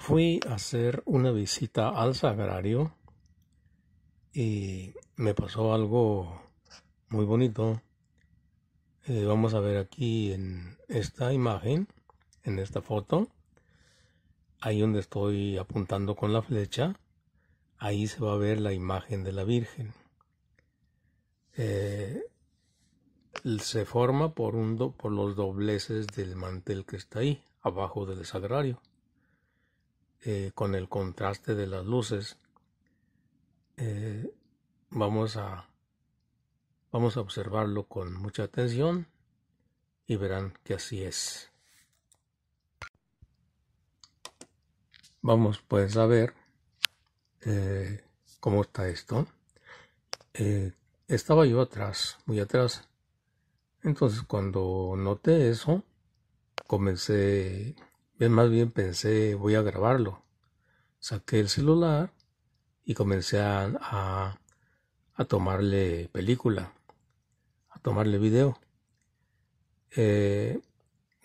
Fui a hacer una visita al sagrario y me pasó algo muy bonito. Eh, vamos a ver aquí en esta imagen, en esta foto, ahí donde estoy apuntando con la flecha, ahí se va a ver la imagen de la Virgen. Eh, se forma por, un por los dobleces del mantel que está ahí, abajo del sagrario. Eh, con el contraste de las luces, eh, vamos, a, vamos a observarlo con mucha atención y verán que así es. Vamos pues a ver eh, cómo está esto. estaba yo atrás, muy atrás. Entonces cuando noté eso, comencé más bien pensé, voy a grabarlo. Saqué el celular y comencé a, tomarle película, a tomarle video. Eh,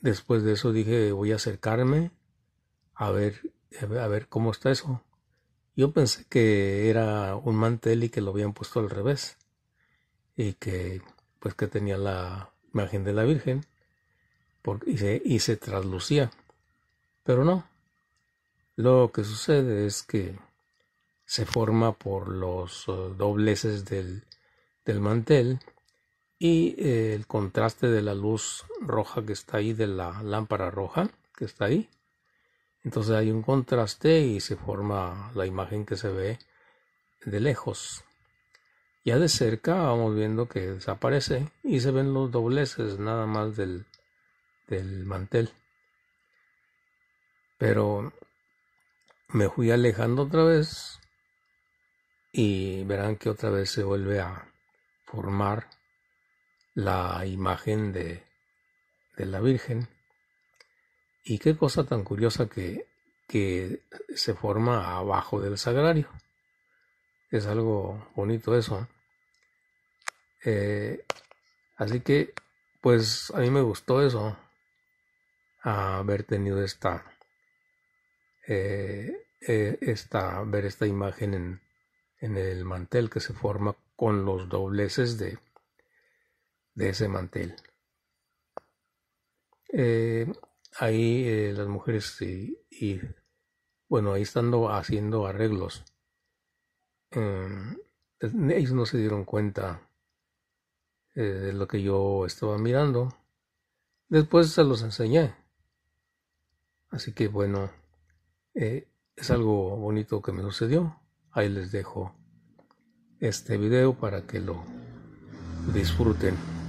después de eso dije, voy a acercarme a ver, a ver cómo está eso. Yo pensé que era un mantel y que lo habían puesto al revés y que pues que tenía la imagen de la Virgen y se traslucía. Pero no. Lo que sucede es que se forma por los eh, dobleces del, del mantel y eh, el contraste de la luz roja que está ahí, de la lámpara roja que está ahí. Entonces hay un contraste y se forma la imagen que se ve de lejos. Ya de cerca vamos viendo que desaparece y se ven los dobleces nada más del, del mantel. Pero me fui alejando otra vez y verán que otra vez se vuelve a formar la imagen de, la Virgen. Y qué cosa tan curiosa que, que se forma abajo del sagrario. Es algo bonito eso. ¿eh? Eh, así que, pues a mí me gustó eso, haber tenido esta eh, eh, esta, ver esta imagen en, el mantel que se forma con los dobleces de, de ese mantel. Eh, ahí las mujeres y, bueno, ahí estando haciendo arreglos. Em, ellos no se dieron cuenta de lo que yo estaba mirando. Después se los enseñé. Así que bueno, eh, es algo bonito que me sucedió. Ahí les dejo este video para que lo disfruten.